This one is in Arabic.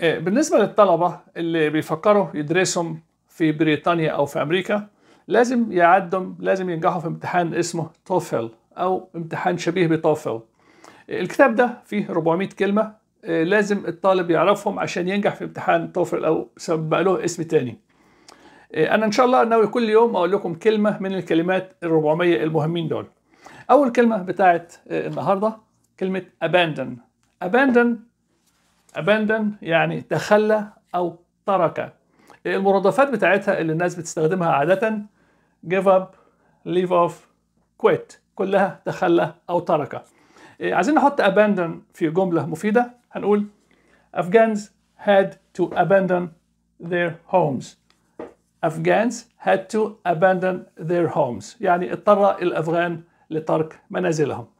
إيه، بالنسبة للطلبة اللي بيفكروا يدرسوا في بريطانيا أو في أمريكا لازم يعدم لازم ينجحوا في امتحان اسمه توفل أو امتحان شبيه بتوفل الكتاب ده فيه 400 كلمة إيه، لازم الطالب يعرفهم عشان ينجح في امتحان توفل أو سبب له اسم تاني إيه، أنا إن شاء الله ناوي كل يوم أقول لكم كلمة من الكلمات ال 400 المهمين دول أول كلمة بتاعت النهاردة كلمة abandon abandon abandon يعني تخلى أو ترك المرادفات بتاعتها اللي الناس بتستخدمها عادة give up, leave off, quit كلها تخلى أو ترك إيه، عايزين نحط abandon في جملة مفيدة هنقول Afghans had to abandon their homes Afghans had to abandon their homes يعني اضطر الأفغان لترك منازلهم